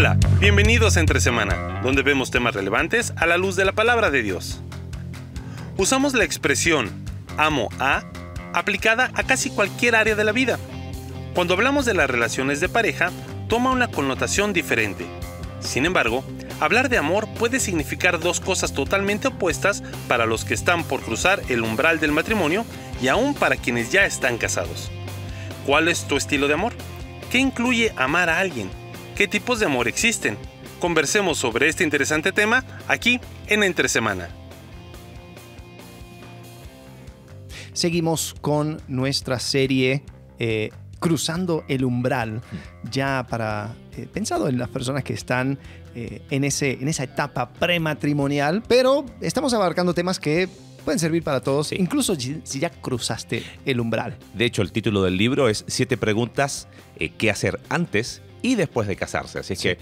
Hola, bienvenidos a Entre Semana, donde vemos temas relevantes a la luz de la palabra de Dios. Usamos la expresión amo a aplicada a casi cualquier área de la vida. Cuando hablamos de las relaciones de pareja, toma una connotación diferente. Sin embargo, hablar de amor puede significar dos cosas totalmente opuestas para los que están por cruzar el umbral del matrimonio y aún para quienes ya están casados. ¿Cuál es tu estilo de amor? ¿Qué incluye amar a alguien? qué tipos de amor existen. Conversemos sobre este interesante tema aquí en Entre Semana. Seguimos con nuestra serie eh, Cruzando el Umbral, ya para eh, pensado en las personas que están eh, en, ese, en esa etapa prematrimonial, pero estamos abarcando temas que pueden servir para todos, incluso si ya cruzaste el umbral. De hecho, el título del libro es Siete preguntas ¿Qué hacer antes y después de casarse. Así es que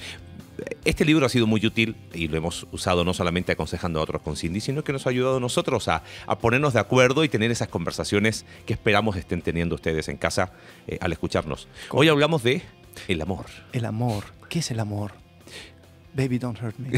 este libro ha sido muy útil y lo hemos usado no solamente aconsejando a otros con Cindy, sino que nos ha ayudado a nosotros a, ponernos de acuerdo y tener esas conversaciones que esperamos estén teniendo ustedes en casa eh, al escucharnos. Hoy hablamos de el amor. El amor. ¿Qué es el amor? Baby, don't hurt me.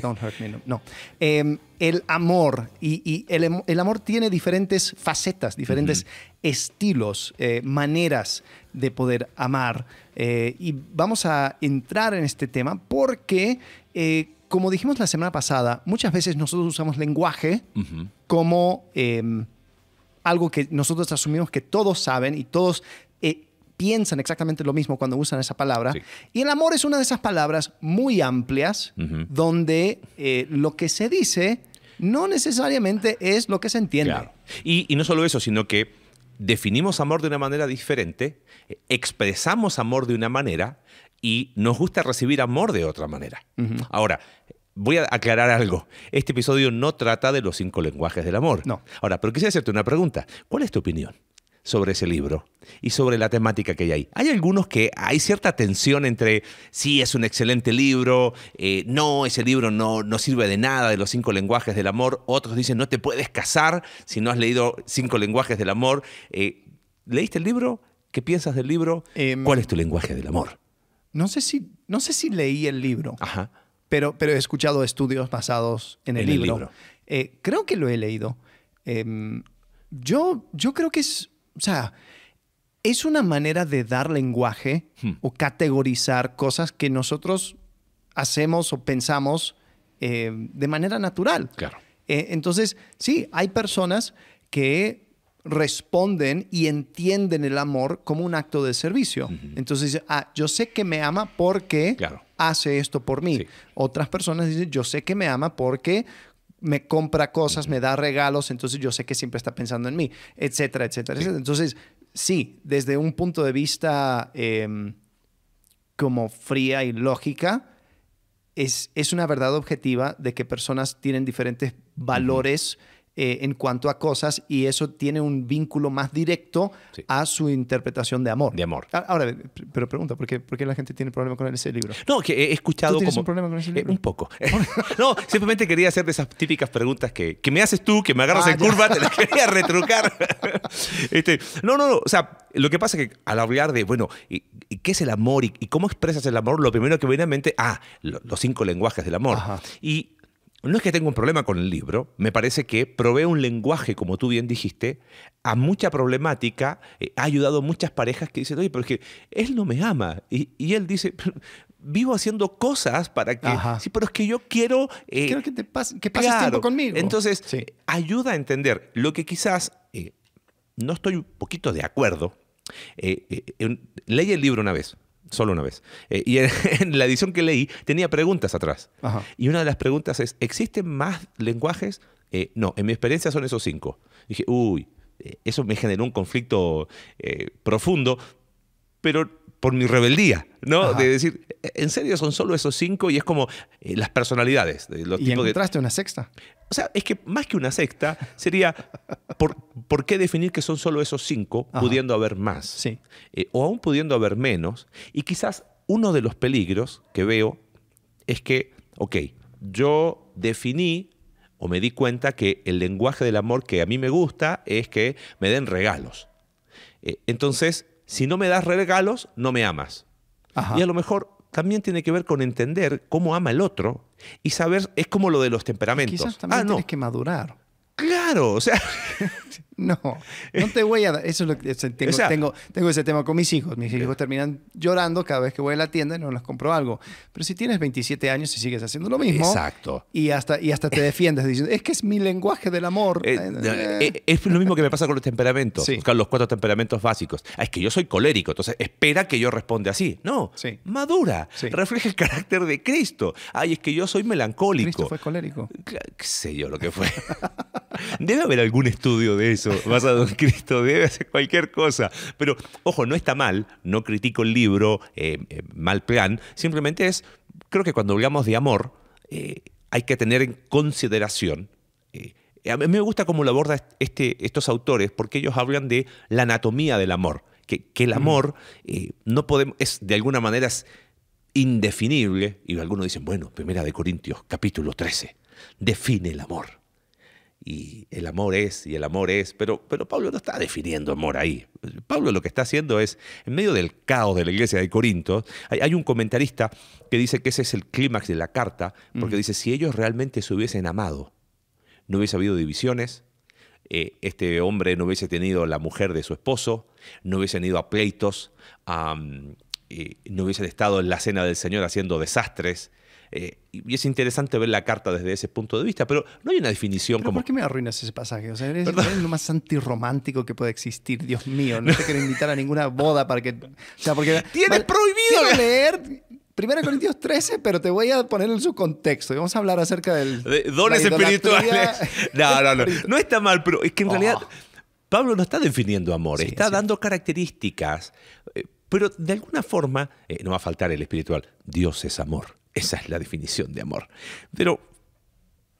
Don't hurt me. No. Em, el amor. Y, el, amor tiene diferentes facetas, diferentes estilos, eh, maneras de poder amar. Eh, y vamos a entrar en este tema porque, eh, como dijimos la semana pasada, muchas veces nosotros usamos lenguaje como em, algo que nosotros asumimos que todos saben y todos piensan exactamente lo mismo cuando usan esa palabra. Y el amor es una de esas palabras muy amplias donde eh, lo que se dice no necesariamente es lo que se entiende. Y, no solo eso, sino que definimos amor de una manera diferente, expresamos amor de una manera y nos gusta recibir amor de otra manera. Ahora, voy a aclarar algo. Este episodio no trata de los cinco lenguajes del amor. No. Ahora, pero quisiera hacerte una pregunta. ¿Cuál es tu opinión? sobre ese libro y sobre la temática que hay ahí. Hay algunos que hay cierta tensión entre sí es un excelente libro, eh, no, ese libro no, no sirve de nada de los cinco lenguajes del amor. Otros dicen no te puedes casar si no has leído cinco lenguajes del amor. Eh, ¿Leíste el libro? ¿Qué piensas del libro? Em, ¿Cuál es tu lenguaje del amor? No sé si, no sé si leí el libro, Pero, pero he escuchado estudios basados en el libro. Eh, creo que lo he leído. Em, yo, yo creo que es o sea, es una manera de dar lenguaje hmm. o categorizar cosas que nosotros hacemos o pensamos eh, de manera natural. Claro. Eh, entonces, sí, hay personas que responden y entienden el amor como un acto de servicio. Entonces, ah, yo sé que me ama porque hace esto por mí. Otras personas dicen, yo sé que me ama porque me compra cosas, me da regalos, entonces yo sé que siempre está pensando en mí, etcétera, etcétera, etcétera. Entonces, sí, desde un punto de vista em, como fría y lógica, es, es, una verdad objetiva de que personas tienen diferentes valores. Eh, en cuanto a cosas y eso tiene un vínculo más directo a su interpretación de amor. De amor. Ah, ahora, pero pregunta, ¿por qué, por qué la gente tiene problema con ese libro? No, que he escuchado tienes como... un problema con ese eh, libro? un poco. no, simplemente quería hacer de esas típicas preguntas que, que me haces tú, que me agarras en curva, te las quería retrucar. Este, no, no, no, o sea, lo que pasa es que al hablar de, bueno, ¿y, qué es el amor y, cómo expresas el amor? Lo primero que viene a mente, ah, los cinco lenguajes del amor. Y no es que tenga un problema con el libro, me parece que provee un lenguaje, como tú bien dijiste, a mucha problemática, eh, ha ayudado a muchas parejas que dicen, oye, pero es que él no me ama. Y, él dice, vivo haciendo cosas para que... Sí, pero es que yo quiero... Eh, quiero que, te que pases tiempo conmigo. Entonces, ayuda a entender lo que quizás eh, no estoy un poquito de acuerdo. leí el libro una vez, Solo una vez. Eh, y en, la edición que leí tenía preguntas atrás. Y una de las preguntas es, ¿existen más lenguajes? Eh, no, en mi experiencia son esos cinco. dije, uy, eh, eso me generó un conflicto profundo, pero por mi rebeldía, ¿no? De decir, en serio son solo esos cinco y es como las personalidades. Los ¿Y tipos encontraste de... una sexta? O sea, es que más que una secta, sería por, por qué definir que son solo esos cinco, pudiendo haber más. Sí. Eh, o aún pudiendo haber menos. Y quizás uno de los peligros que veo es que, ok, yo definí o me di cuenta que el lenguaje del amor que a mí me gusta es que me den regalos. Eh, entonces, si no me das regalos, no me amas. Y a lo mejor también tiene que ver con entender cómo ama el otro y saber, es como lo de los temperamentos. Quizás ah, tienes que madurar. Claro, o sea. no, no te voy a Eso lo que tengo, tengo, ese tema con mis hijos. Mis hijos terminan llorando cada vez que voy a la tienda y no les compro algo. Pero si tienes 27 años y sigues haciendo lo mismo. Exacto. Y hasta, y hasta te defiendes diciendo, es que es mi lenguaje del amor. Eh, eh. Eh, es lo mismo que me pasa con los temperamentos, los cuatro temperamentos básicos. Ah, es que yo soy colérico, entonces espera que yo responda así. No, madura, refleja el carácter de Cristo. Ay, es que yo soy melancólico. Cristo fue colérico. Qué sé yo lo que fue. Debe haber algún estudio de eso, basado en Cristo, debe hacer cualquier cosa. Pero, ojo, no está mal, no critico el libro, eh, eh, mal plan, simplemente es, creo que cuando hablamos de amor, eh, hay que tener en consideración a mí me gusta cómo lo aborda este, estos autores, porque ellos hablan de la anatomía del amor, que, el amor no podemos, es, de alguna manera es indefinible, y algunos dicen, bueno, primera de Corintios, capítulo 13, define el amor y el amor es, y el amor es, pero, pero Pablo no está definiendo amor ahí. Pablo lo que está haciendo es, en medio del caos de la iglesia de Corinto, hay, un comentarista que dice que ese es el clímax de la carta, porque mm. dice, si ellos realmente se hubiesen amado, no hubiese habido divisiones, eh, este hombre no hubiese tenido la mujer de su esposo, no hubiesen ido a pleitos, eh, no hubiesen estado en la cena del Señor haciendo desastres, eh, y es interesante ver la carta desde ese punto de vista, pero no hay una definición como. ¿Por qué me arruinas ese pasaje? O sea, lo más antirromántico que puede existir, Dios mío. No te quiero invitar a ninguna boda para que. O sea, porque. ¡Tienes prohibido! leer. Primero Corintios 13, pero te voy a poner en su contexto. vamos a hablar acerca del. dones espirituales. No, no, no. No está mal, pero es que en realidad oh. Pablo no está definiendo amor, está dando características. Eh, pero de alguna forma, eh, no va a faltar el espiritual. Dios es amor. Esa es la definición de amor. Pero,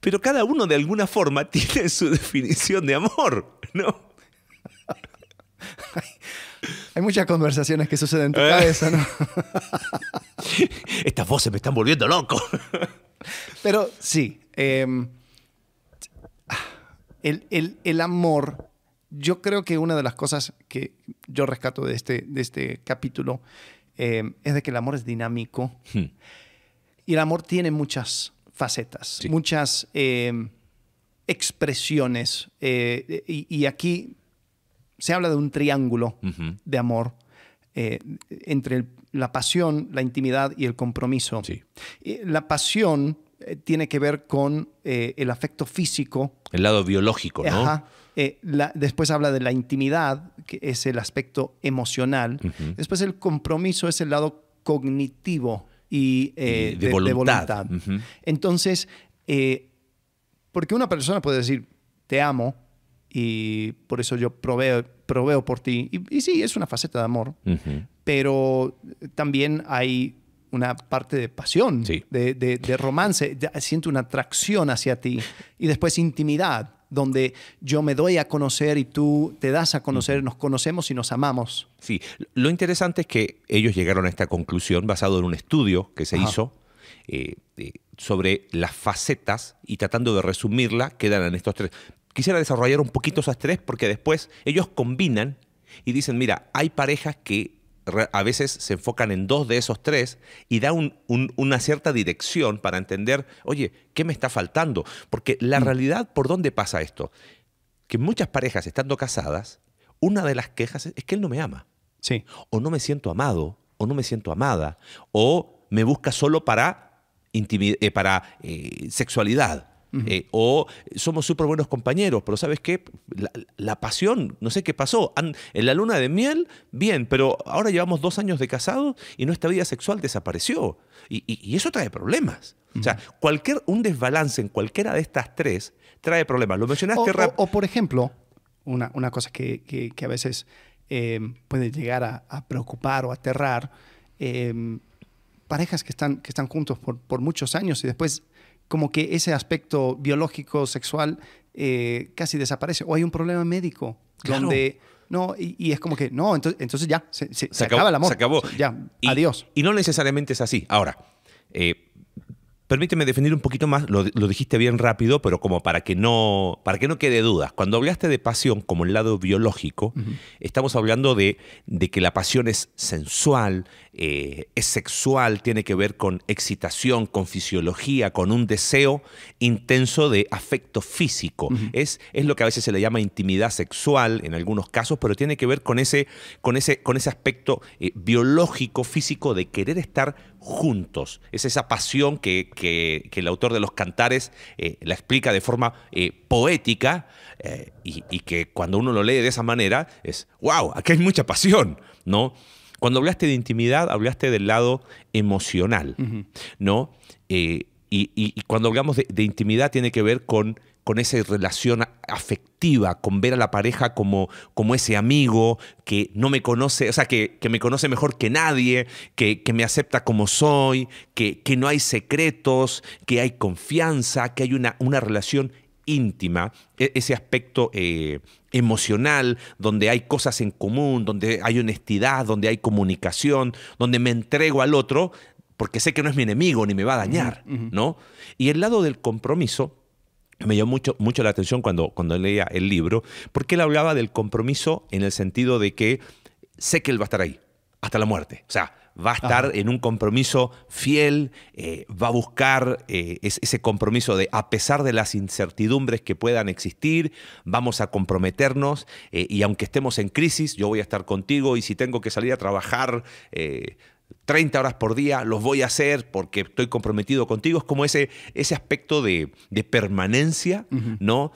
pero cada uno de alguna forma tiene su definición de amor, ¿no? Hay muchas conversaciones que suceden en tu eh. cabeza, ¿no? Estas voces me están volviendo loco. Pero sí, em, el, amor, yo creo que una de las cosas que yo rescato de este, de este capítulo em, es de que el amor es dinámico. Hmm. Y el amor tiene muchas facetas, muchas eh, expresiones. Eh, y, aquí se habla de un triángulo de amor eh, entre la pasión, la intimidad y el compromiso. La pasión tiene que ver con el afecto físico. El lado biológico, ¿no? Ajá. después habla de la intimidad, que es el aspecto emocional. Después el compromiso es el lado cognitivo, y, eh, de, voluntad. Entonces, eh, porque una persona puede decir, te amo y por eso yo proveo, proveo por ti. Y, sí, es una faceta de amor, pero también hay una parte de pasión, de romance, siento una atracción hacia ti y después intimidad donde yo me doy a conocer y tú te das a conocer, nos conocemos y nos amamos. Sí, lo interesante es que ellos llegaron a esta conclusión basado en un estudio que se hizo eh, sobre las facetas y tratando de resumirla, quedan en estos tres. Quisiera desarrollar un poquito esas tres porque después ellos combinan y dicen, mira, hay parejas que a veces se enfocan en dos de esos tres y da una cierta dirección para entender, oye, ¿qué me está faltando? Porque la mm. realidad, ¿por dónde pasa esto? Que muchas parejas estando casadas, una de las quejas es, que él no me ama. Sí. O no me siento amado, o no me siento amada, o me busca solo para, eh, para eh, sexualidad eh, o somos súper buenos compañeros, pero ¿sabes qué? La, pasión, no sé qué pasó. en la luna de miel, bien, pero ahora llevamos dos años de casado y nuestra vida sexual desapareció. Y, eso trae problemas. O sea, cualquier, un desbalance en cualquiera de estas tres trae problemas. Lo mencionaste O, o, por ejemplo, una, una cosa que, a veces em, puede llegar a, preocupar o aterrar. Em, parejas que están, que están juntos por muchos años y después como que ese aspecto biológico, sexual, eh, casi desaparece. O hay un problema médico donde... No, y, es como que, no, entonces, entonces ya, se, se, acaba el amor. Se acabó. Ya, adiós. Y no necesariamente es así. Ahora, eh, permíteme definir un poquito más, lo, dijiste bien rápido, pero como para que no, para que no quede dudas. Cuando hablaste de pasión como el lado biológico, estamos hablando de, de, que la pasión es sensual, eh, es sexual, tiene que ver con excitación, con fisiología, con un deseo intenso de afecto físico. es, es, lo que a veces se le llama intimidad sexual en algunos casos, pero tiene que ver con ese, con ese, con ese aspecto eh, biológico, físico, de querer estar juntos. Es esa pasión que, el autor de los cantares eh, la explica de forma poética y, y que cuando uno lo lee de esa manera es, wow, aquí hay mucha pasión, ¿no? Cuando hablaste de intimidad, hablaste del lado emocional, ¿no? Eh, y, cuando hablamos de, intimidad tiene que ver con, con esa relación afectiva, con ver a la pareja como, como ese amigo que no me conoce, o sea, que, me conoce mejor que nadie, que, me acepta como soy, que, no hay secretos, que hay confianza, que hay una, una relación íntima, e, ese aspecto eh, emocional, donde hay cosas en común, donde hay honestidad, donde hay comunicación, donde me entrego al otro, porque sé que no es mi enemigo ni me va a dañar, ¿no? Y el lado del compromiso me llamó mucho, la atención cuando, cuando leía el libro, porque él hablaba del compromiso en el sentido de que sé que él va a estar ahí, hasta la muerte. O sea, va a estar en un compromiso fiel, eh, va a buscar eh, ese compromiso de, a pesar de las incertidumbres que puedan existir, vamos a comprometernos eh, y aunque estemos en crisis, yo voy a estar contigo y si tengo que salir a trabajar... 30 horas por día, los voy a hacer porque estoy comprometido contigo. Es como ese, ese aspecto de, permanencia, ¿no?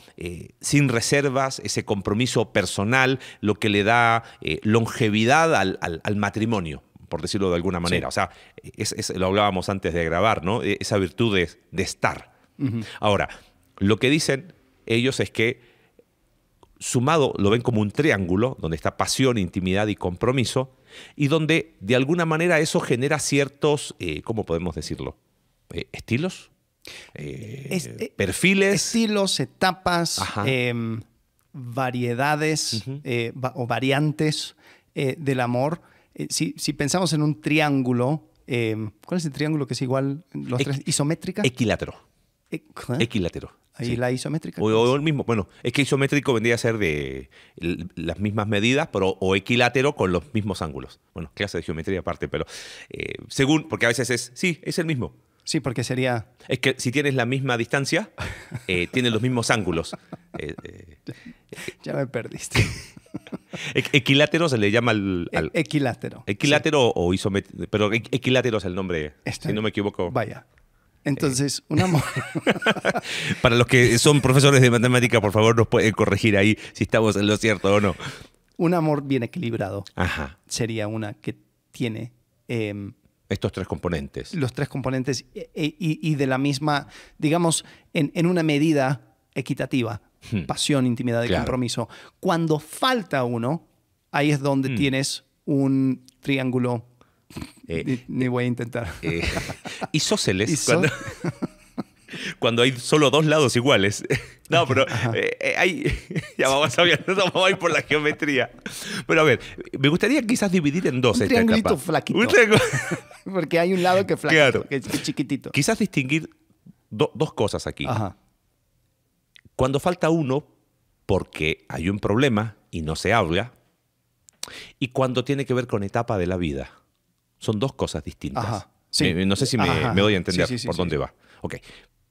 sin reservas, ese compromiso personal, lo que le da longevidad al matrimonio por decirlo de alguna manera. O sea, lo hablábamos antes de grabar, ¿no? E, esa virtud de, estar. Ahora, lo que dicen ellos es que sumado lo ven como un triángulo, donde está pasión, intimidad y compromiso, y donde de alguna manera eso genera ciertos, eh, ¿cómo podemos decirlo? Eh, ¿Estilos? Eh, perfiles. Estilos, etapas, em, variedades o variantes del amor eh, si, si, pensamos en un triángulo, em, ¿cuál es el triángulo que es igual los tres? ¿Isométrica? Equilátero. E, ¿eh? equilátero. ¿Y la isométrica? O, el mismo, bueno, es que isométrico vendría a ser de las mismas medidas, pero o equilátero con los mismos ángulos. Bueno, clase de geometría aparte, pero eh, según, porque a veces es, sí, es el mismo. Sí, porque sería... Es que si tienes la misma distancia, eh, tienes los mismos ángulos. Eh, eh, ya me perdiste. equilátero se le llama al... E-, equilátero. Equilátero o isométrico, pero equilátero es el nombre, si no me equivoco. Vaya. Entonces, un amor... Para los que son profesores de matemática, por favor, nos pueden corregir ahí si estamos en lo cierto o no. Un amor bien equilibrado Ajá. sería una que tiene em, estos tres componentes. Los tres componentes e, e, y, de la misma, digamos, en, una medida equitativa. Hmm. Pasión, intimidad y compromiso. Cuando falta uno, ahí es donde hmm. tienes un triángulo. Eh, ni, voy a intentar. Y eh, isósceles. cuando hay solo dos lados iguales. No, pero eh, eh, ya vamos a, ver, ir por la geometría. Pero a ver, me gustaría quizás dividir en dos un esta flaquito. Porque hay un lado que es flaquito, que es chiquitito. Quizás distinguir dos cosas aquí. Ajá. Cuando falta uno, porque hay un problema y no se habla, y cuando tiene que ver con etapa de la vida. Son dos cosas distintas. no sé si me, me doy a entender por dónde va. Ok,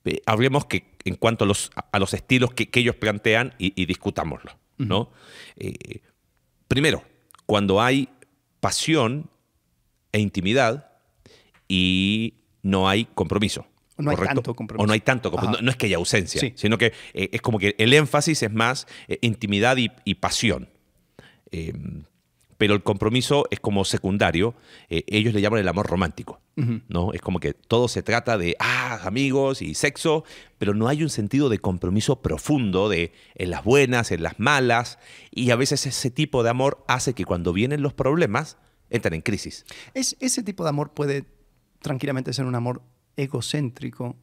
eh, hablemos que, en cuanto a los, estilos que, ellos plantean y, discutámoslo. ¿no? Eh, primero, cuando hay pasión e intimidad y no hay compromiso. O no hay tanto compromiso. O no hay tanto compromiso. No, es que haya ausencia, sino que eh, es como que el énfasis es más intimidad y, y pasión pero el compromiso es como secundario. Eh, ellos le llaman el amor romántico, ¿no? Es como que todo se trata de, ah, amigos y sexo, pero no hay un sentido de compromiso profundo de en las buenas, en las malas, y a veces ese tipo de amor hace que cuando vienen los problemas, entran en crisis. ese tipo de amor puede tranquilamente ser un amor egocéntrico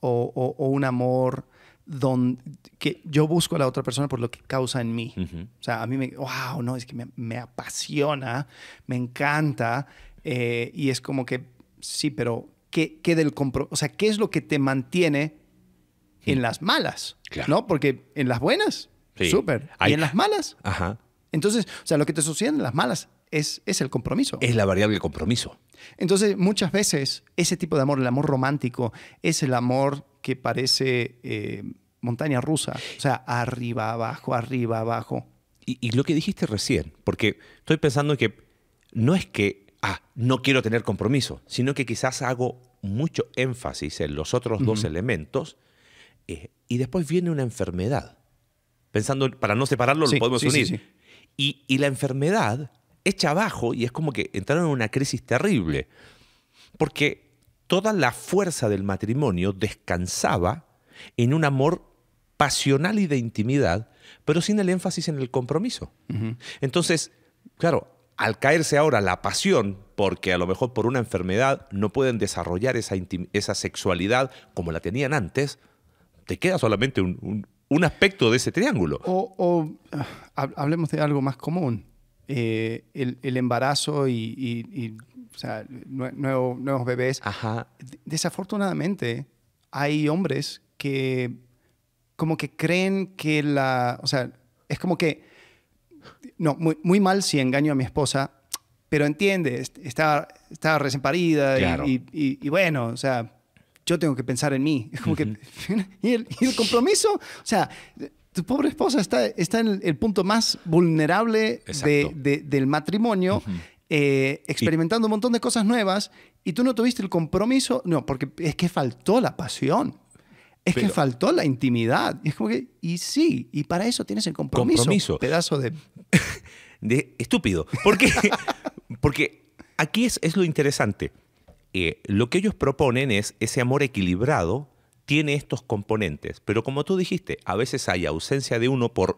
o, un amor donde, que yo busco a la otra persona por lo que causa en mí. O sea, a mí me, wow, no, es que me, apasiona, me encanta, eh, y es como que, sí, pero ¿qué, qué del compro o sea, ¿qué es lo que te mantiene en las malas? ¿No? Porque en las buenas, súper. Y en las malas. Ajá. Entonces, o sea, lo que te sucede en las malas es, el compromiso. Es la variable compromiso. Entonces, muchas veces ese tipo de amor, el amor romántico, es el amor que parece eh, montaña rusa. O sea, arriba, abajo, arriba, abajo. Y, lo que dijiste recién, porque estoy pensando que no es que, ah, no quiero tener compromiso, sino que quizás hago mucho énfasis en los otros dos elementos eh, y después viene una enfermedad. Pensando, para no separarlo, lo podemos unir. y, y, la enfermedad echa abajo y es como que entraron en una crisis terrible. Porque toda la fuerza del matrimonio descansaba en un amor pasional y de intimidad, pero sin el énfasis en el compromiso. Entonces, claro, al caerse ahora la pasión, porque a lo mejor por una enfermedad no pueden desarrollar esa, esa sexualidad como la tenían antes, te queda solamente un, aspecto de ese triángulo. O, o ah, hablemos de algo más común, eh, el, el, embarazo y, o sea, nuevos bebés. Ajá. Desafortunadamente, hay hombres que como que creen que la, o sea, es como que, no, muy, mal si engaño a mi esposa, pero entiende, estaba estaba recién y, bueno, o sea, yo tengo que pensar en mí. Es como que, el, ¿y el, compromiso? O sea, tu pobre esposa está, está en el, punto más vulnerable del matrimonio. Eh, experimentando un montón de cosas nuevas y tú no tuviste el compromiso, no, porque es que faltó la pasión, es que faltó la intimidad. Y y sí, y para eso tienes el compromiso. compromiso. Pedazo de... de estúpido. Porque, porque aquí es, es lo interesante. Eh, lo que ellos proponen es ese amor equilibrado tiene estos componentes, pero como tú dijiste, a veces hay ausencia de uno por,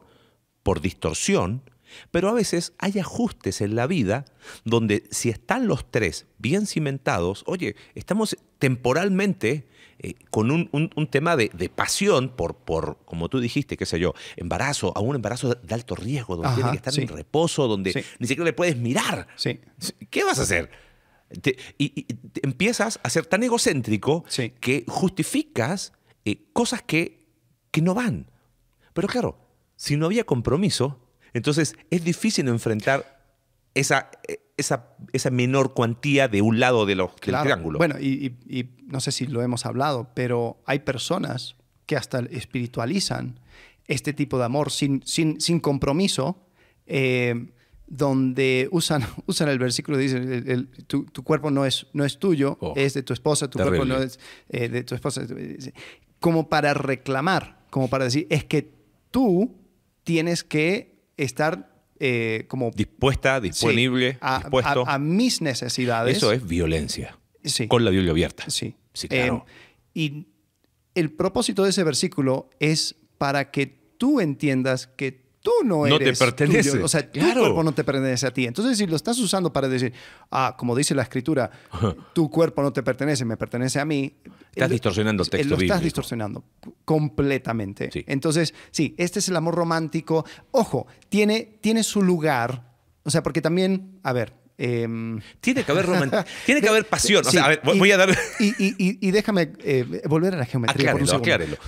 por distorsión, pero a veces hay ajustes en la vida donde si están los tres bien cimentados, oye, estamos temporalmente eh, con un, tema de, pasión por, por, como tú dijiste, qué sé yo, embarazo, a un embarazo de alto riesgo, donde tiene que estar en reposo, donde ni siquiera le puedes mirar. ¿Qué vas a hacer? y, empiezas a ser tan egocéntrico que justificas eh, cosas que, que no van. Pero claro, si no había compromiso, entonces es difícil enfrentar esa, eh, esa, esa menor cuantía de un lado del triángulo. Bueno, y, no sé si lo hemos hablado, pero hay personas que hasta espiritualizan este tipo de amor sin, sin, sin compromiso. Eh, donde usan, usan el versículo, dicen, tu, cuerpo no es, no es tuyo, oh, es de tu esposa, tu cuerpo no es eh, de tu esposa, como para reclamar, como para decir, es que tú tienes que estar eh, como... Dispuesta, disponible, a, dispuesto. A, mis necesidades. Eso es violencia. Con la Biblia abierta. Sí. Sí, claro. Em, y el propósito de ese versículo es para que tú entiendas que tú no eres. No te pertenece. O sea, claro. tu cuerpo no te pertenece a ti. Entonces, si lo estás usando para decir, ah, como dice la escritura, tu cuerpo no te pertenece, me pertenece a mí. Estás distorsionando el texto. Lo estás distorsionando completamente. Entonces, sí, este es el amor romántico. Ojo, tiene, tiene su lugar. O sea, porque también, a ver, em, tiene que haber tiene que haber pasión. O sea, voy a dar. Y, déjame eh, volver a la geometría.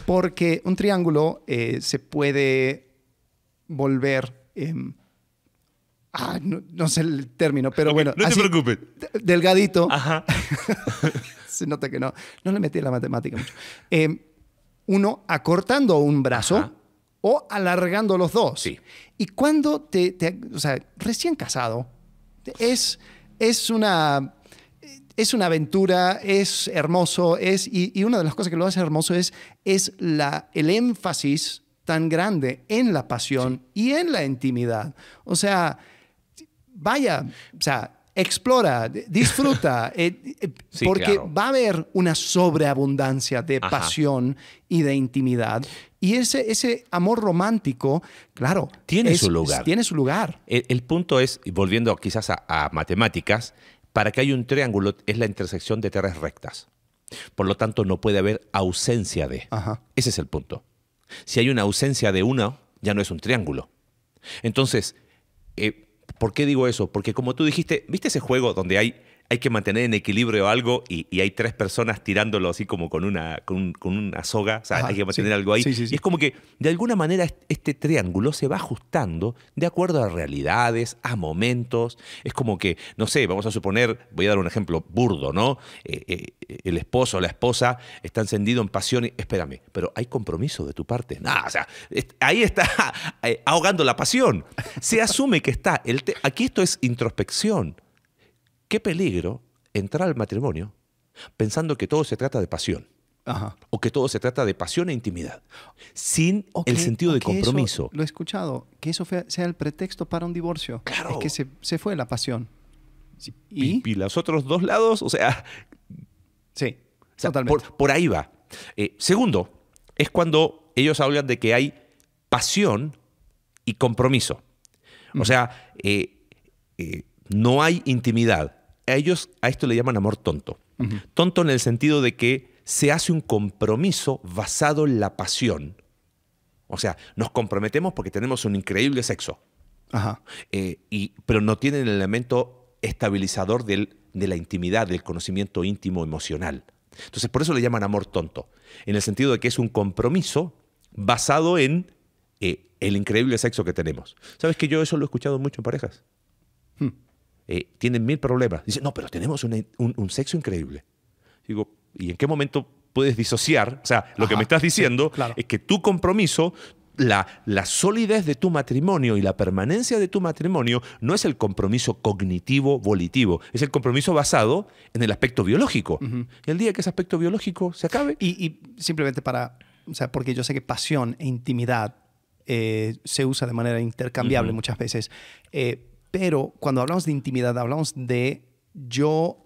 Porque un triángulo eh, se puede volver. Em, ah, no, sé el término, pero bueno. No te preocupes. Delgadito. Ajá. Se nota que no. No le metí la matemática mucho. Em, uno acortando un brazo o alargando los dos. Sí. Y cuando te, O sea, recién casado, es, es una. Es una aventura, es hermoso, es, y, y una de las cosas que lo hace hermoso es, es la, el énfasis tan grande en la pasión y en la intimidad. O sea, vaya, o sea, explora, disfruta, eh, eh, porque va a haber una sobreabundancia de pasión y de intimidad. Y ese, ese amor romántico, claro, tiene su lugar. Tiene su lugar. El, punto es, volviendo quizás a, matemáticas, para que haya un triángulo es la intersección de tres rectas. Por lo tanto, no puede haber ausencia de. Ese es el punto. Si hay una ausencia de uno, ya no es un triángulo. Entonces, eh, ¿por qué digo eso? Porque como tú dijiste, ¿viste ese juego donde hay hay que mantener en equilibrio algo y, hay tres personas tirándolo así como con una, con, una soga, hay que mantener algo ahí. y es como que de alguna manera este triángulo se va ajustando de acuerdo a realidades, a momentos. Es como que, no sé, vamos a suponer, voy a dar un ejemplo burdo, ¿no? Eh, eh, el esposo o la esposa está encendido en pasión, espérame, pero hay compromiso de tu parte. No, o sea, ahí está eh, ahogando la pasión. Se asume que está, aquí esto es introspección. Qué peligro entrar al matrimonio pensando que todo se trata de pasión. O que todo se trata de pasión e intimidad, sin el sentido de compromiso. lo he escuchado, que eso sea el pretexto para un divorcio. Claro. Es que se, fue la pasión. ¿Y? los otros dos lados, o sea. Sí, totalmente. Por, ahí va. Eh, segundo, es cuando ellos hablan de que hay pasión y compromiso. O sea, eh, eh, no hay intimidad, a ellos a esto le llaman amor tonto. Tonto en el sentido de que se hace un compromiso basado en la pasión. O sea, nos comprometemos porque tenemos un increíble sexo. Ajá. Eh, y, pero no tienen el elemento estabilizador del, de la intimidad, del conocimiento íntimo emocional. Entonces, por eso le llaman amor tonto, en el sentido de que es un compromiso basado en eh, el increíble sexo que tenemos. ¿Sabes que yo eso lo he escuchado mucho en parejas? Hmm. Eh, tienen mil problemas. Dice, no, pero tenemos un, sexo increíble. Digo, ¿y en qué momento puedes disociar? O sea, lo que me estás diciendo es que tu compromiso, la, la, solidez de tu matrimonio y la permanencia de tu matrimonio no es el compromiso cognitivo volitivo, es el compromiso basado en el aspecto biológico. El día que ese aspecto biológico se acabe. Y, simplemente para, o sea, porque yo sé que pasión e intimidad eh, se usa de manera intercambiable muchas veces. Eh, pero cuando hablamos de intimidad, hablamos de yo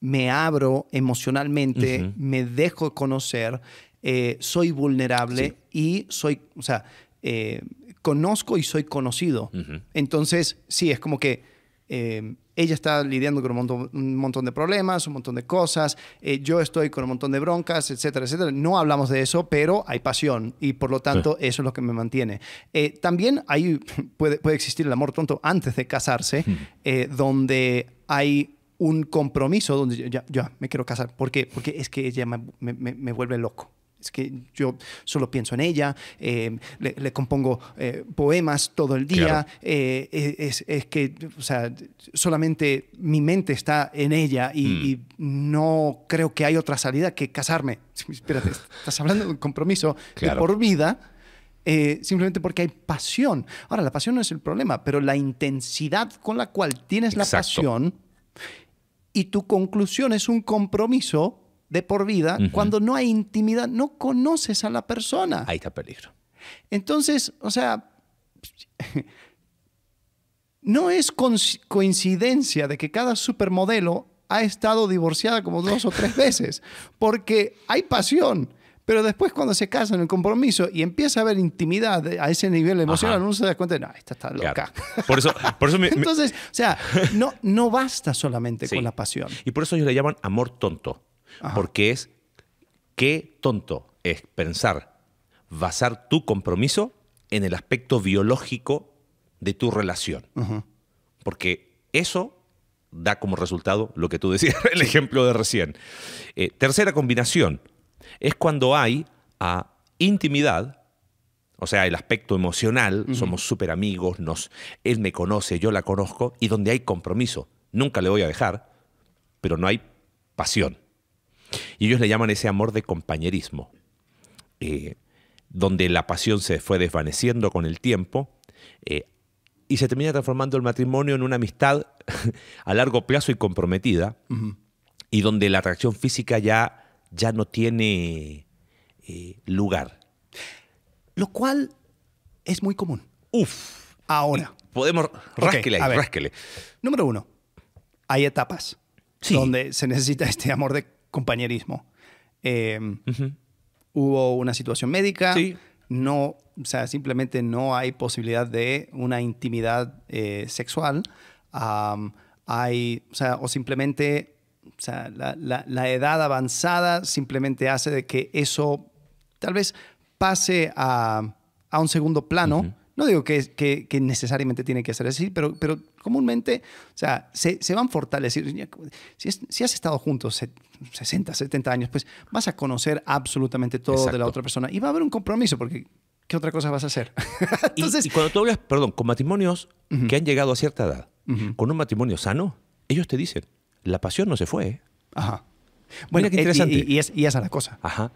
me abro emocionalmente, me dejo conocer, eh, soy vulnerable y soy, o sea, eh, conozco y soy conocido. Entonces, sí, es como que Em, ella está lidiando con un montón, de problemas, un montón de cosas, eh, yo estoy con un montón de broncas, etcétera, etcétera. No hablamos de eso, pero hay pasión y por lo tanto eso es lo que me mantiene. Eh, también ahí puede, puede, existir el amor tonto antes de casarse, hmm. eh, donde hay un compromiso donde yo, ya, me quiero casar. ¿Por qué? Porque es que ella me vuelve loco. Es que yo solo pienso en ella, em, le, compongo eh, poemas todo el día, eh, e, es, que o sea, solamente mi mente está en ella y, mm. no creo que hay otra salida que casarme. Espérate, estás hablando de un compromiso por vida. Eh, simplemente porque hay pasión. Ahora, la pasión no es el problema, pero la intensidad con la cual tienes la pasión y tu conclusión es un compromiso, de por vida, cuando no hay intimidad, no conoces a la persona. Ahí está peligro. Entonces, o sea, no es coincidencia de que cada supermodelo ha estado divorciada como dos o tres veces, porque hay pasión. Pero después cuando se casan en el compromiso y empieza a haber intimidad a ese nivel emocional, uno se da cuenta de, no, esta está loca. Por eso, por eso Entonces, o sea, no, no basta solamente con la pasión. Y por eso ellos le llaman amor tonto porque es qué tonto es pensar basar tu compromiso en el aspecto biológico de tu relación. Porque eso da como resultado lo que tú decías, el ejemplo de recién. Eh, tercera combinación es cuando hay a, ah, intimidad, o sea, el aspecto emocional, somos súper amigos, él me conoce, yo la conozco, y donde hay compromiso. Nunca le voy a dejar, pero no hay pasión. Y ellos le llaman ese amor de compañerismo, eh, donde la pasión se fue desvaneciendo con el tiempo eh, y se termina transformando el matrimonio en una amistad a largo plazo y comprometida, y donde la atracción física ya, ya no tiene eh, lugar. Lo cual es muy común. Uf. Ahora. Podemos. Rásquele ahí, rásquele. Número uno, hay etapas donde se necesita este amor de compañerismo. Em, hubo una situación médica. No, o sea, simplemente no hay posibilidad de una intimidad eh, sexual. hay, o, simplemente, o sea, la, edad avanzada simplemente hace de que eso tal vez pase a, un segundo plano no digo que, que, necesariamente tiene que ser así, pero, pero comúnmente, o sea, se, van fortaleciendo. Si, si, has estado juntos 60, 70 años, pues vas a conocer absolutamente todo de la otra persona y va a haber un compromiso porque ¿qué otra cosa vas a hacer? y, cuando tú hablas, perdón, con matrimonios que han llegado a cierta edad, con un matrimonio sano, ellos te dicen, la pasión no se fue. ¿eh? Ajá. Bueno, qué interesante. Y, y, esa es la cosa. Ajá.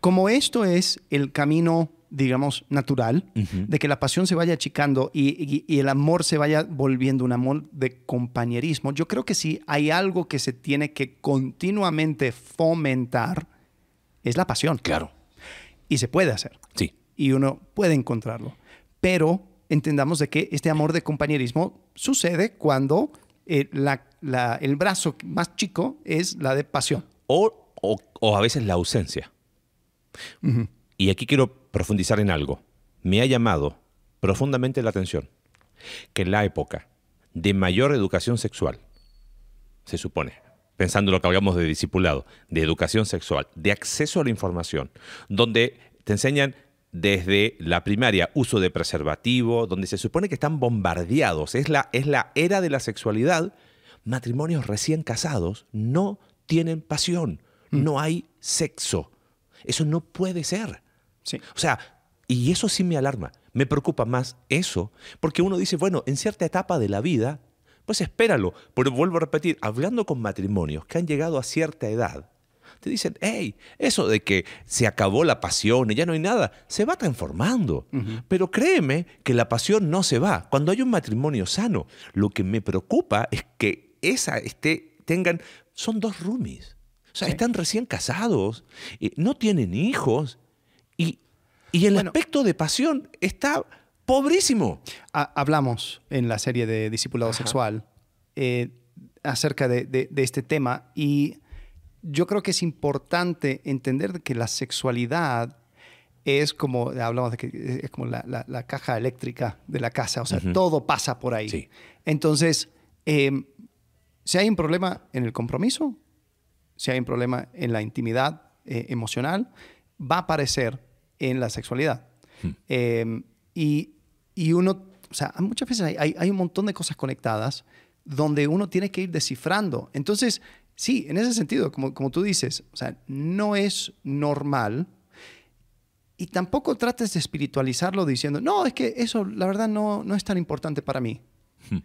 Como esto es el camino digamos, natural, de que la pasión se vaya achicando y, el amor se vaya volviendo un amor de compañerismo. Yo creo que sí hay algo que se tiene que continuamente fomentar, es la pasión. Claro. Y se puede hacer. Sí. Y uno puede encontrarlo. Pero entendamos de que este amor de compañerismo sucede cuando eh, el brazo más chico es la de pasión. o a veces la ausencia. Y aquí quiero profundizar en algo. Me ha llamado profundamente la atención que en la época de mayor educación sexual, se supone, pensando lo que hablamos de discipulado, de educación sexual, de acceso a la información, donde te enseñan desde la primaria uso de preservativo, donde se supone que están bombardeados, es es la era de la sexualidad, matrimonios recién casados no tienen pasión, mm. no hay sexo. Eso no puede ser. O sea, y eso sí me alarma. Me preocupa más eso, porque uno dice, bueno, en cierta etapa de la vida, pues espéralo. Pero vuelvo a repetir, hablando con matrimonios que han llegado a cierta edad, te dicen, hey, eso de que se acabó la pasión y ya no hay nada, se va transformando. Pero créeme que la pasión no se va. Cuando hay un matrimonio sano, lo que me preocupa es que esa esté, tengan, son dos roomies. O sea, están recién casados, eh, no tienen hijos y, y el aspecto de pasión está pobrísimo. hablamos en la serie de Discipulado Sexual eh, acerca de, este tema y yo creo que es importante entender que la sexualidad es como, hablamos de que es como la, caja eléctrica de la casa, o sea, todo pasa por ahí. Entonces, eh, si hay un problema en el compromiso, si hay un problema en la intimidad eh, emocional, va a aparecer en la sexualidad. Hmm. Em, y, y, uno, o sea, muchas veces hay, hay, un montón de cosas conectadas donde uno tiene que ir descifrando. Entonces, sí, en ese sentido, como, como tú dices, o sea, no es normal. Y tampoco trates de espiritualizarlo diciendo, no, es que eso la verdad no, no es tan importante para mí. Hmm.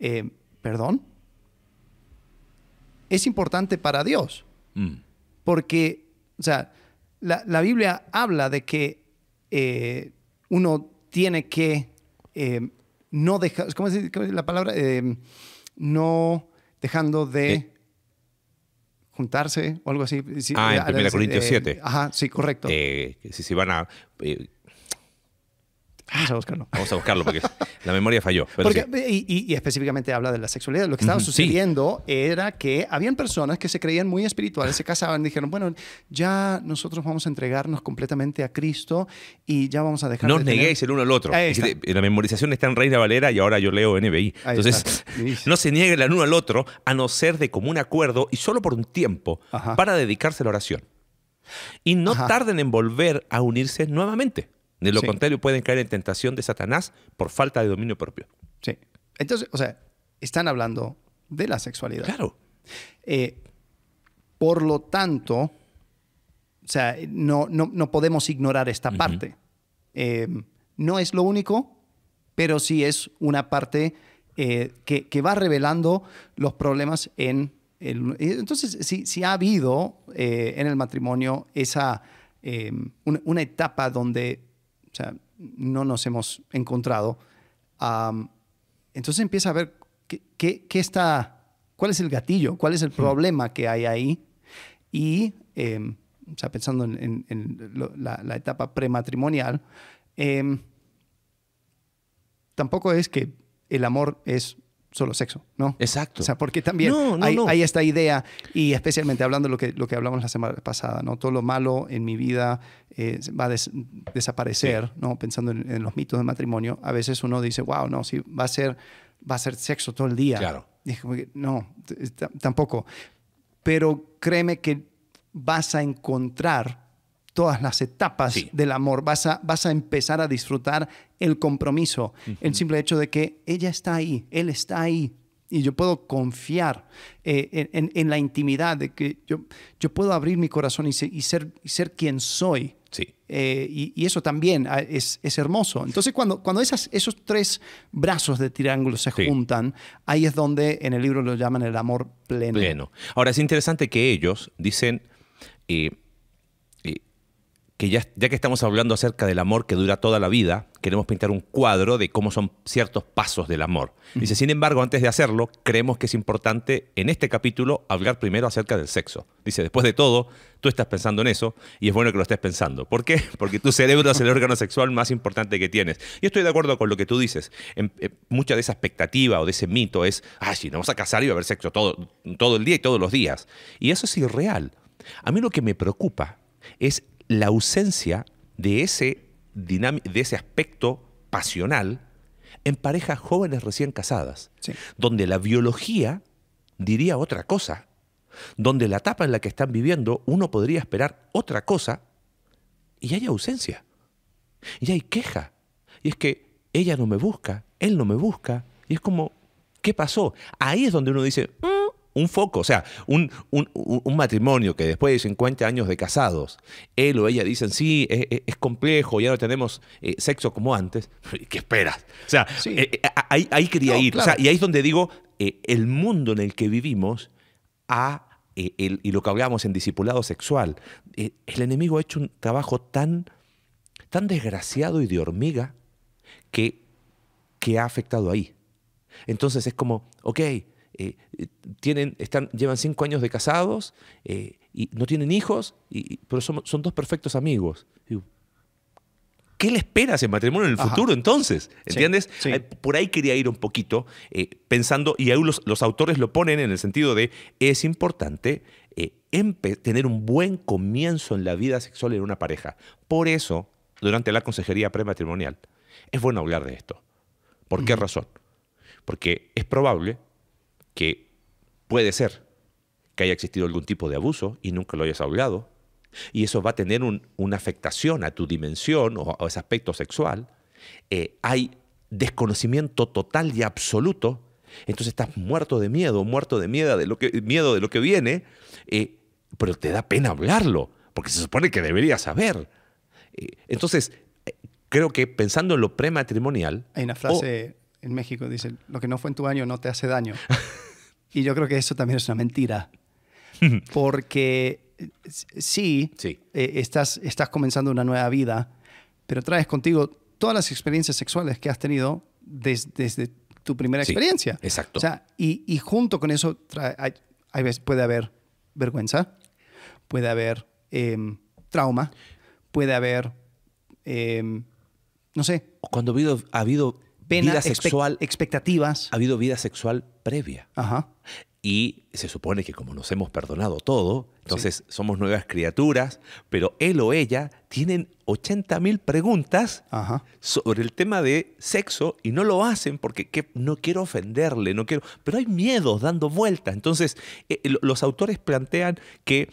Eh, ¿Perdón? es importante para Dios. Mm. Porque, o sea, la, la, Biblia habla de que eh, uno tiene que eh, no dejar, ¿cómo es la palabra? Eh, no dejando de juntarse o algo así. ah, en 1 Corintios 7. Ajá, sí, correcto. si se van a Vamos a buscarlo. Vamos a buscarlo porque la memoria falló. y, específicamente habla de la sexualidad. Lo que estaba sucediendo era que habían personas que se creían muy espirituales, se casaban, dijeron, bueno, ya nosotros vamos a entregarnos completamente a Cristo y ya vamos a dejar No os neguéis el uno al otro. La memorización está en Reina Valera y ahora yo leo NBI. Entonces, no se niegue el uno al otro a no ser de común acuerdo y solo por un tiempo para dedicarse a la oración. Y no tarden en volver a unirse nuevamente. De lo contrario, pueden caer en tentación de Satanás por falta de dominio propio. Sí. Entonces, o sea, están hablando de la sexualidad. Claro. Eh, por lo tanto, o sea, no, no, podemos ignorar esta parte. Eh, no es lo único, pero sí es una parte eh, que, va revelando los problemas en... El, entonces, si, si, ha habido en el matrimonio esa, una etapa donde o sea, no nos hemos encontrado. entonces empieza a ver qué, está, cuál es el gatillo, cuál es el hmm. problema que hay ahí. Y, em, o sea, pensando en, la, etapa prematrimonial, em, tampoco es que el amor es solo sexo, ¿no? Exacto. O sea, porque también hay, esta idea, y especialmente hablando de lo que, lo que hablamos la semana pasada, ¿no? Todo lo malo en mi vida eh, va a desaparecer, ¿no? Pensando en, los mitos del matrimonio, a veces uno dice, wow, no, sí, va a ser, va a ser sexo todo el día. Claro. no, tampoco. Pero créeme que vas a encontrar todas las etapas del amor. Vas a, vas a empezar a disfrutar el compromiso, el simple hecho de que ella está ahí, él está ahí. Y yo puedo confiar eh, en, la intimidad, de que yo, yo puedo abrir mi corazón y, ser, y ser quien soy. Sí. Eh, y, eso también ah, es, hermoso. Entonces, cuando, cuando esas, esos tres brazos de triángulo se juntan, ahí es donde en el libro lo llaman el amor pleno. pleno. Ahora, es interesante que ellos dicen, eh, que ya, que estamos hablando acerca del amor que dura toda la vida, queremos pintar un cuadro de cómo son ciertos pasos del amor. Dice, sin embargo, antes de hacerlo, creemos que es importante en este capítulo hablar primero acerca del sexo. Dice, después de todo, tú estás pensando en eso y es bueno que lo estés pensando. ¿Por qué? Porque tu cerebro es el órgano sexual más importante que tienes. Y estoy de acuerdo con lo que tú dices. Em, eh, mucha de esa expectativa o de ese mito es, ah, si nos vamos a casar y va a haber sexo todo, todo el día y todos los días. Y eso es irreal. A mí lo que me preocupa es la ausencia de ese, de ese aspecto pasional en parejas jóvenes recién casadas, donde la biología diría otra cosa, donde la etapa en la que están viviendo uno podría esperar otra cosa y hay ausencia, y hay queja, y es que ella no me busca, él no me busca, y es como, ¿qué pasó? Ahí es donde uno dice, mm, un foco, o sea, un, matrimonio que después de 50 años de casados, él o ella dicen, sí, e, e, es, complejo, ya no tenemos eh, sexo como antes, ¿qué esperas? O sea, eh, eh, ahí, quería ir, y ahí es donde digo, el mundo en el que vivimos y lo que hablábamos en discipulado sexual, el enemigo ha hecho un trabajo tan, tan desgraciado y de hormiga que, que ha afectado ahí. Entonces es como, ok, eh, eh, tienen, están, llevan cinco años de casados eh, y no tienen hijos, pero son, dos perfectos amigos. ¿Qué le espera ese matrimonio en el futuro entonces? ¿Entiendes? Por ahí quería ir un poquito pensando, y ahí los, autores lo ponen en el sentido de es importante tener un buen comienzo en la vida sexual en una pareja. Por eso, durante la consejería prematrimonial, es bueno hablar de esto. ¿Por qué razón? Porque es probable que puede ser que haya existido algún tipo de abuso y nunca lo hayas hablado, y eso va a tener una afectación a tu dimensión o a ese aspecto sexual, eh, hay desconocimiento total y absoluto, entonces estás muerto de miedo, muerto de miedo de lo que, miedo de lo que viene, eh, pero te da pena hablarlo, porque se supone que deberías saber. Eh, entonces, creo que pensando en lo prematrimonial... Hay una frase en México, dicen, lo que no fue en tu año no te hace daño. y yo creo que eso también es una mentira. Porque eh, sí, eh, estás, estás comenzando una nueva vida, pero traes contigo todas las experiencias sexuales que has tenido desde tu primera experiencia. Exacto. y, junto con eso puede haber vergüenza, puede haber em, trauma, puede haber, em, no sé. Cuando ha habido vida sexual, expectativas. Ha habido vida sexual previa. Y se supone que como nos hemos perdonado todo, entonces somos nuevas criaturas, pero él o ella tienen 80.000 preguntas sobre el tema de sexo y no lo hacen porque no quiero ofenderle, no quiero, pero hay miedos dando vueltas. Entonces, eh, los autores plantean que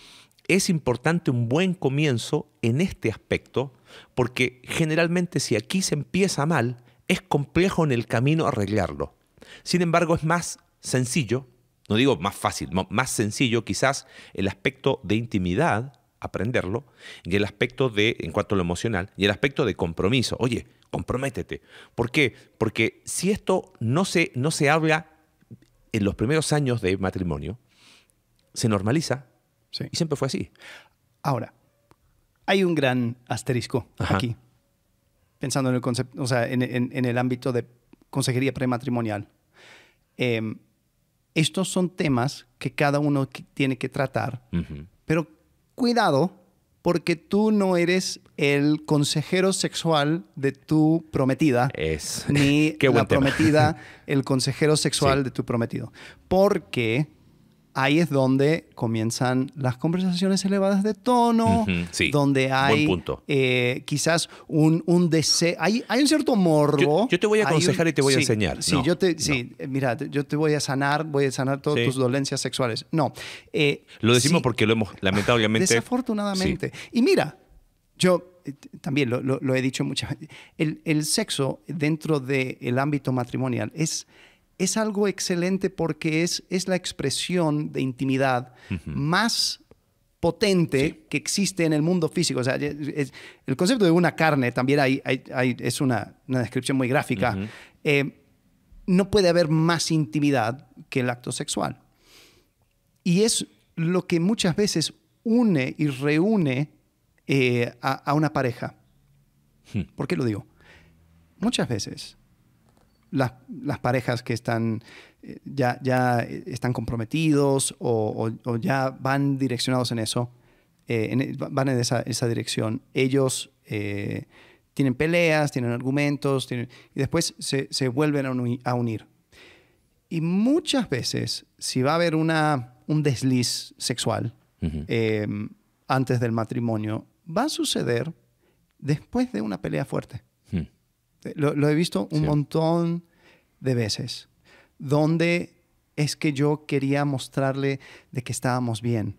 es importante un buen comienzo en este aspecto porque generalmente si aquí se empieza mal, es complejo en el camino arreglarlo. Sin embargo, es más sencillo, no digo más fácil, más sencillo quizás el aspecto de intimidad, aprenderlo, y el aspecto de, en cuanto a lo emocional, y el aspecto de compromiso. Oye, comprométete. ¿Por qué? Porque si esto no se, no se habla en los primeros años de matrimonio, se normaliza. Y siempre fue así. Ahora, hay un gran asterisco aquí pensando en el, concepto, o sea, en, el ámbito de consejería prematrimonial. Em, estos son temas que cada uno tiene que tratar, pero cuidado porque tú no eres el consejero sexual de tu prometida, es. ni la prometida, el consejero sexual de tu prometido, porque ahí es donde comienzan las conversaciones elevadas de tono, donde hay eh, quizás un, deseo, hay, un cierto morbo. Yo, te voy a aconsejar y te voy a enseñar. Sí, yo te, sí, eh, mira, yo te voy a sanar, voy a sanar todas tus dolencias sexuales. No. Eh, lo decimos porque lo hemos, lamentablemente. Desafortunadamente. Y mira, yo también lo, he dicho muchas veces, el, sexo dentro del ámbito matrimonial es es algo excelente porque es, es la expresión de intimidad más potente que existe en el mundo físico. sea, el concepto de una carne también hay, es una, descripción muy gráfica. Eh, no puede haber más intimidad que el acto sexual. Y es lo que muchas veces une y reúne eh, a, una pareja. Hmm. ¿Por qué lo digo? Muchas veces las, parejas que están eh, ya, ya están comprometidos o, ya van direccionados en eso, eh, van en esa, dirección. Ellos eh, tienen peleas, tienen argumentos, y después se, vuelven a, unir. Y muchas veces, si va a haber una, un desliz sexual antes del matrimonio, va a suceder después de una pelea fuerte. Lo, he visto un montón de veces, donde es que yo quería mostrarle de que estábamos bien.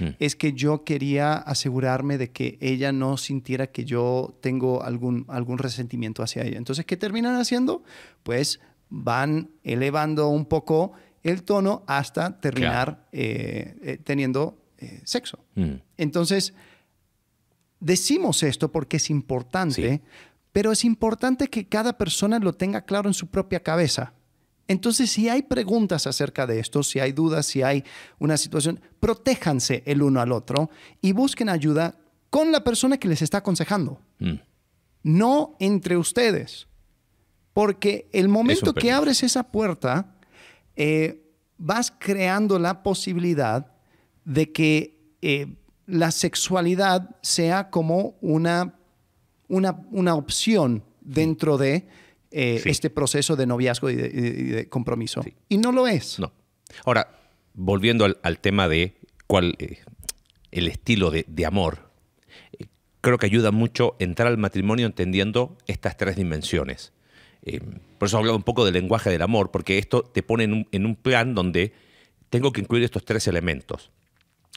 Hmm. Es que yo quería asegurarme de que ella no sintiera que yo tengo algún, algún resentimiento hacia ella. Entonces, ¿qué terminan haciendo? Pues van elevando un poco el tono hasta terminar eh, eh, teniendo eh, sexo. Hmm. Entonces, decimos esto porque es importante, pero es importante que cada persona lo tenga claro en su propia cabeza. Entonces, si hay preguntas acerca de esto, si hay dudas, si hay una situación, protéjanse el uno al otro y busquen ayuda con la persona que les está aconsejando, mm. no entre ustedes. Porque el momento que abres esa puerta, eh, vas creando la posibilidad de que eh, la sexualidad sea como una una, opción dentro de eh, este proceso de noviazgo y de, compromiso. Y no lo es. No. Ahora, volviendo al, tema de cuál eh, el estilo de, amor, eh, creo que ayuda mucho entrar al matrimonio entendiendo estas tres dimensiones. por eso hablado un poco del lenguaje del amor, porque esto te pone en en un plan donde tengo que incluir estos tres elementos.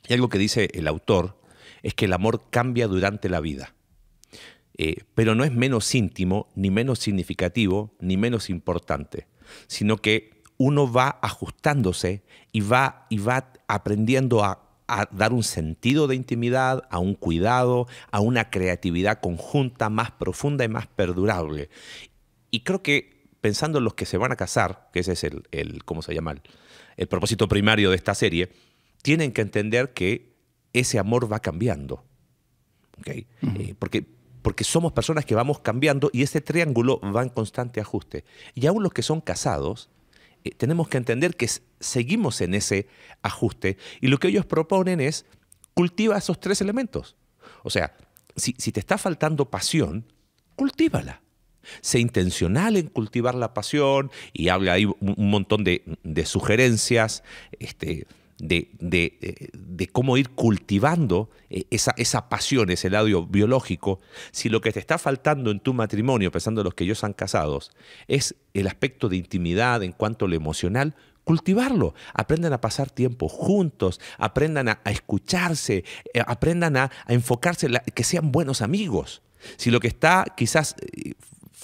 Y algo que dice el autor es que el amor cambia durante la vida. Eh, pero no es menos íntimo, ni menos significativo, ni menos importante, sino que uno va ajustándose y va, y va aprendiendo a, dar un sentido de intimidad, a un cuidado, a una creatividad conjunta más profunda y más perdurable. Y creo que pensando en los que se van a casar, que ese es el, ¿cómo se llama? El, propósito primario de esta serie, tienen que entender que ese amor va cambiando. ¿Okay? Eh, porque porque somos personas que vamos cambiando y ese triángulo va en constante ajuste. Y aún los que son casados, eh, tenemos que entender que seguimos en ese ajuste y lo que ellos proponen es cultiva esos tres elementos. O sea, si, te está faltando pasión, cultívala. Sé intencional en cultivar la pasión y habla ahí un montón de, de sugerencias. Este, de, de, eh, de cómo ir cultivando eh, esa, pasión, ese lado biológico, si lo que te está faltando en tu matrimonio, pensando en los que ellos han casados, es el aspecto de intimidad en cuanto a lo emocional, cultivarlo. Aprendan a pasar tiempo juntos, aprendan a, escucharse, eh, aprendan a, enfocarse, que sean buenos amigos. Si lo que está quizás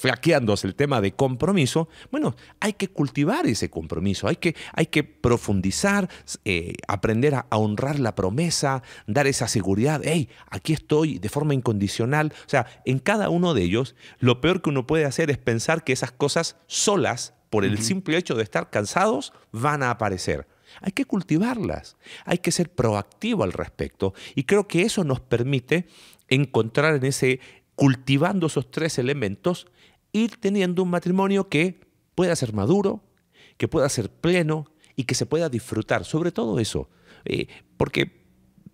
flaqueándose el tema de compromiso, bueno, hay que cultivar ese compromiso, hay que, hay que profundizar, eh, aprender a, honrar la promesa, dar esa seguridad, hey, aquí estoy de forma incondicional. O sea, en cada uno de ellos, lo peor que uno puede hacer es pensar que esas cosas solas, por el simple hecho de estar cansados, van a aparecer. Hay que cultivarlas, hay que ser proactivo al respecto y creo que eso nos permite encontrar en ese cultivando esos tres elementos ir teniendo un matrimonio que pueda ser maduro, que pueda ser pleno y que se pueda disfrutar, sobre todo eso. Eh, porque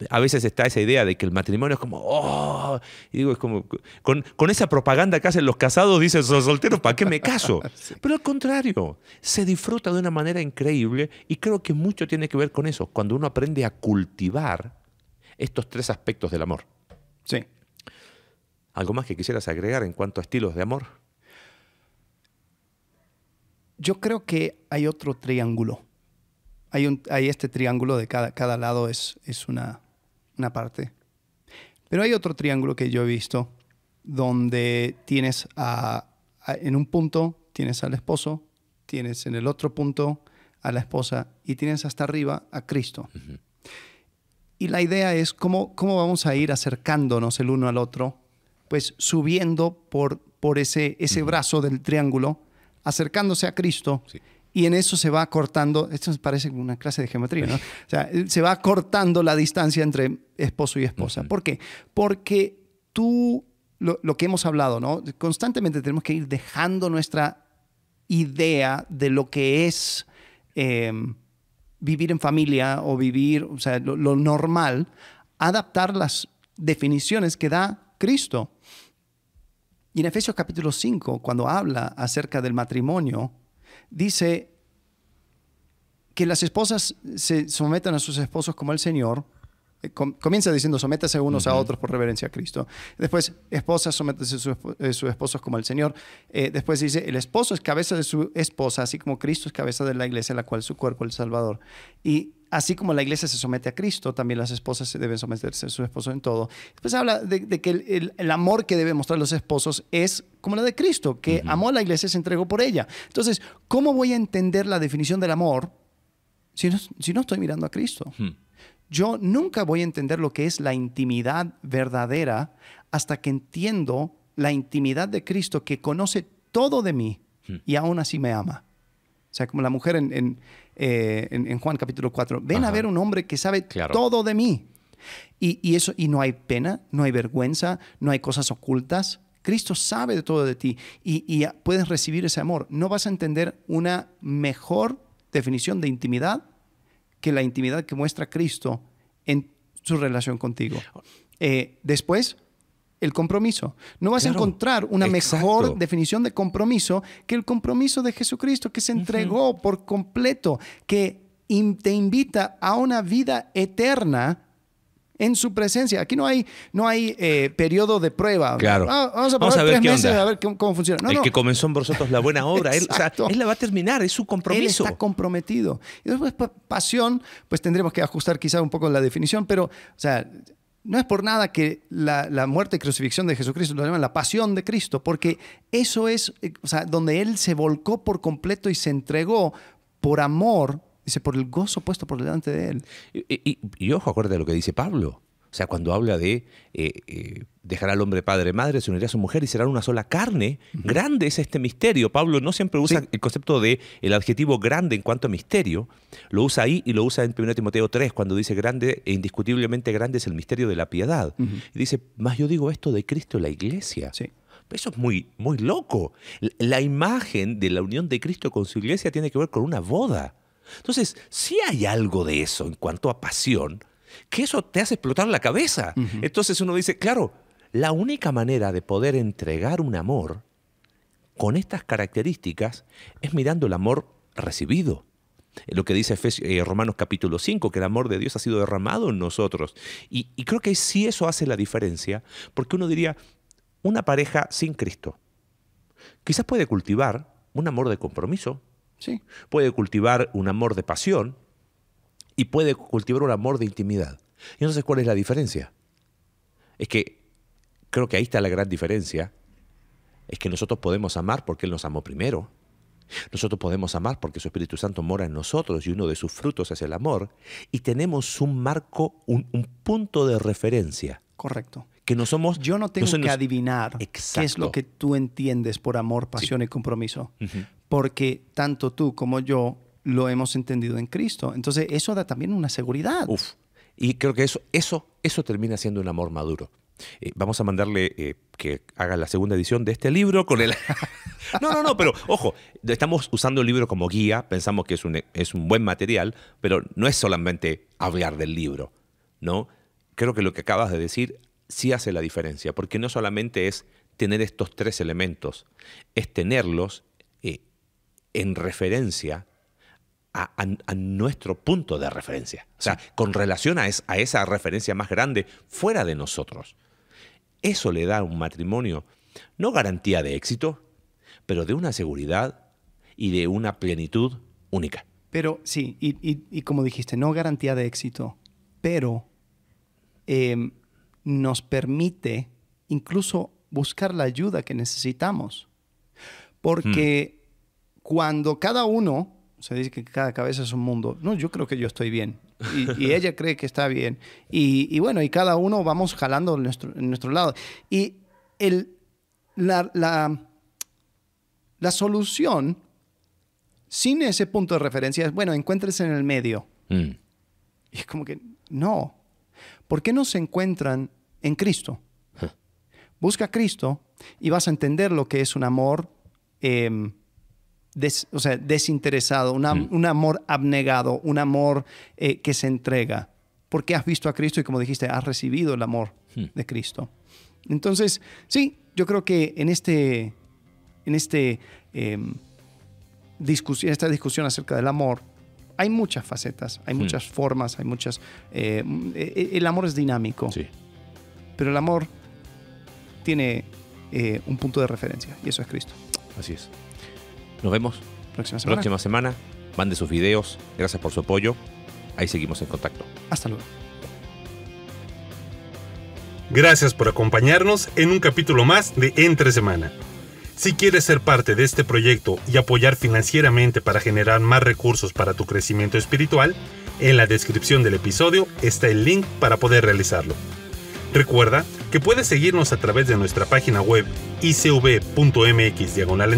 a veces está esa idea de que el matrimonio es como, oh, digo, es como, con, esa propaganda que hacen los casados, dicen, los solteros, ¿para qué me caso? Pero al contrario, se disfruta de una manera increíble y creo que mucho tiene que ver con eso, cuando uno aprende a cultivar estos tres aspectos del amor. Sí. ¿Algo más que quisieras agregar en cuanto a estilos de amor? yo creo que hay otro triángulo. Hay, este triángulo de cada, lado es, una, parte. Pero hay otro triángulo que yo he visto donde tienes en un punto tienes al esposo, tienes en el otro punto a la esposa y tienes hasta arriba a Cristo. Y la idea es cómo, vamos a ir acercándonos el uno al otro, pues subiendo por, ese, brazo del triángulo acercándose a Cristo. Y en eso se va cortando, esto parece una clase de geometría, O sea, eh, se va cortando la distancia entre esposo y esposa. ¿Por qué? Porque tú, lo, que hemos hablado, ¿no? Constantemente tenemos que ir dejando nuestra idea de lo que es em, vivir en familia o vivir, o sea, lo, normal, adaptar las definiciones que da Cristo. Y en Efesios capítulo 5, cuando habla acerca del matrimonio, dice que las esposas se sometan a sus esposos como el Señor. Eh, comienza diciendo, sométase unos a otros por reverencia a Cristo. Después, esposas, sométase a, sus eh, esposos como el Señor. Eh, después dice, el esposo es cabeza de su esposa, así como Cristo es cabeza de la iglesia, la cual es su cuerpo, el Salvador. Y así como la iglesia se somete a Cristo, también las esposas deben someterse a su esposo en todo. Después pues habla de, que el, amor que deben mostrar los esposos es como la de Cristo, que amó a la iglesia y se entregó por ella. Entonces, ¿cómo voy a entender la definición del amor si no, estoy mirando a Cristo? Yo nunca voy a entender lo que es la intimidad verdadera hasta que entiendo la intimidad de Cristo que conoce todo de mí y aún así me ama sea, como la mujer en, en, eh, Juan capítulo 4, ven a ver un hombre que sabe todo de mí. Y, y, eso, y no hay pena, no hay vergüenza, no hay cosas ocultas. Cristo sabe de todo de ti y, y puedes recibir ese amor. No vas a entender una mejor definición de intimidad que la intimidad que muestra Cristo en su relación contigo. Eh, después, el compromiso. No vas a encontrar una mejor definición de compromiso que el compromiso de Jesucristo, que se entregó por completo, que te invita a una vida eterna en su presencia. Aquí no hay, no hay eh, periodo de prueba. Claro. Ah, vamos, a meses a ver cómo, funciona. el que comenzó en vosotros la buena obra. él, él, la va a terminar, es su compromiso. Él está comprometido. Y después, pasión, pues tendremos que ajustar quizás un poco la definición, pero, o sea, no es por nada que la, muerte y crucifixión de Jesucristo lo llaman la pasión de Cristo, porque eso es, eh, donde Él se volcó por completo y se entregó por amor, dice, por el gozo puesto por delante de Él. Y, y ojo, acuérdate de lo que dice Pablo. O sea, cuando habla de eh, eh, dejar al hombre padre madre, se unirá a su mujer y serán una sola carne, grande es este misterio. Pablo no siempre usa el concepto de el adjetivo grande en cuanto a misterio, lo usa ahí y lo usa en 1 Timoteo 3 cuando dice grande e indiscutiblemente grande es el misterio de la piedad. Y dice, más yo digo esto de Cristo y la iglesia. Eso es muy, muy loco. La imagen de la unión de Cristo con su iglesia tiene que ver con una boda. Entonces, si hay algo de eso en cuanto a pasión, que eso te hace explotar la cabeza. Entonces uno dice, claro, la única manera de poder entregar un amor con estas características es mirando el amor recibido. Eh, lo que dice eh, Romanos capítulo 5, que el amor de Dios ha sido derramado en nosotros. Y, y creo que sí eso hace la diferencia, porque uno diría, una pareja sin Cristo quizás puede cultivar un amor de compromiso, Sí. Puede cultivar un amor de pasión, y puede cultivar un amor de intimidad. Y entonces, ¿cuál es la diferencia? Es que creo que ahí está la gran diferencia. Es que nosotros podemos amar porque Él nos amó primero. Nosotros podemos amar porque su Espíritu Santo mora en nosotros y uno de sus frutos es el amor. Y tenemos un marco, un, punto de referencia. Correcto. Que no somos. Yo no tengo que adivinar qué es lo que tú entiendes por amor, pasión y compromiso. Porque tanto tú como yo lo hemos entendido en Cristo. Entonces eso da también una seguridad. Uf. Y creo que eso, eso, eso termina siendo un amor maduro. Eh, vamos a mandarle eh, que haga la segunda edición de este libro con el... no, no, no, pero ojo, estamos usando el libro como guía, pensamos que es un, es un buen material, pero no es solamente hablar del libro, ¿no? Creo que lo que acabas de decir sí hace la diferencia, porque no solamente es tener estos tres elementos, es tenerlos eh, en referencia a, nuestro punto de referencia. O sea, con relación a, esa referencia más grande fuera de nosotros. Eso le da a un matrimonio no garantía de éxito, pero de una seguridad y de una plenitud única. Pero sí, y, como dijiste, no garantía de éxito, pero em, nos permite incluso buscar la ayuda que necesitamos. Porque hmm. cuando cada uno se dice que cada cabeza es un mundo. No, yo creo que yo estoy bien. Y, ella cree que está bien. Y, bueno, y cada uno vamos jalando en nuestro, lado. Y el, la, la, solución, sin ese punto de referencia, es, bueno, encuentres en el medio. Mm. Y es como que, no. ¿Por qué no se encuentran en Cristo? Busca a Cristo y vas a entender lo que es un amor. Em, o sea, desinteresado, un amor abnegado, un amor eh, que se entrega. Porque has visto a Cristo y como dijiste, has recibido el amor hmm. de Cristo. Entonces, sí, yo creo que en este, en este, em, discusión, esta discusión acerca del amor, hay muchas facetas, hay hmm. muchas formas, hay muchas. Eh, mm, e, e, el amor es dinámico. Sí. Pero el amor tiene eh, un punto de referencia y eso es Cristo. Así es. Nos vemos. Próxima Próxima semana. Mande sus videos. Gracias por su apoyo. Ahí seguimos en contacto. Hasta luego. Gracias por acompañarnos en un capítulo más de Entre Semana. Si quieres ser parte de este proyecto y apoyar financieramente para generar más recursos para tu crecimiento espiritual, en la descripción del episodio está el link para poder realizarlo. Recuerda que puedes seguirnos a través de nuestra página web icv.mx diagonal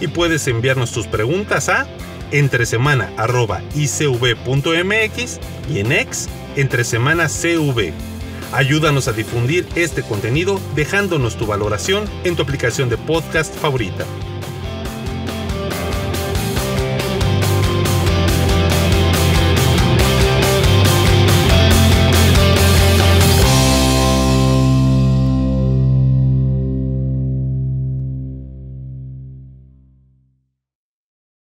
y puedes enviarnos tus preguntas a entresemana.icv.mx y en ex cv. Ayúdanos a difundir este contenido dejándonos tu valoración en tu aplicación de podcast favorita.